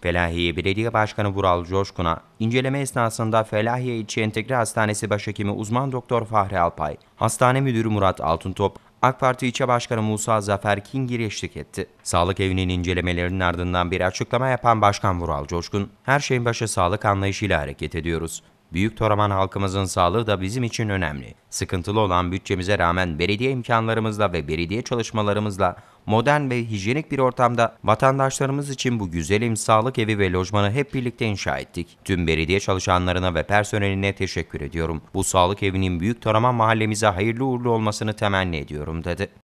Felahiye Belediye Başkanı Vural Coşkun'a inceleme esnasında Felahiye İlçe Entegre Hastanesi Başhekimi Uzman Doktor Fahri Alpay, Hastane Müdürü Murat Altıntop, AK Parti İlçe Başkanı Musa Zafer Kingir eşlik etti. Sağlık evinin incelemelerinin ardından bir açıklama yapan Başkan Vural Coşkun, her şeyin başı sağlık anlayışıyla hareket ediyoruz. Büyük Toraman halkımızın sağlığı da bizim için önemli. Sıkıntılı olan bütçemize rağmen belediye imkanlarımızla ve belediye çalışmalarımızla modern ve hijyenik bir ortamda vatandaşlarımız için bu güzelim sağlık evi ve lojmanı hep birlikte inşa ettik. Tüm belediye çalışanlarına ve personeline teşekkür ediyorum. Bu sağlık evinin Büyük Toraman mahallemize hayırlı uğurlu olmasını temenni ediyorum dedi.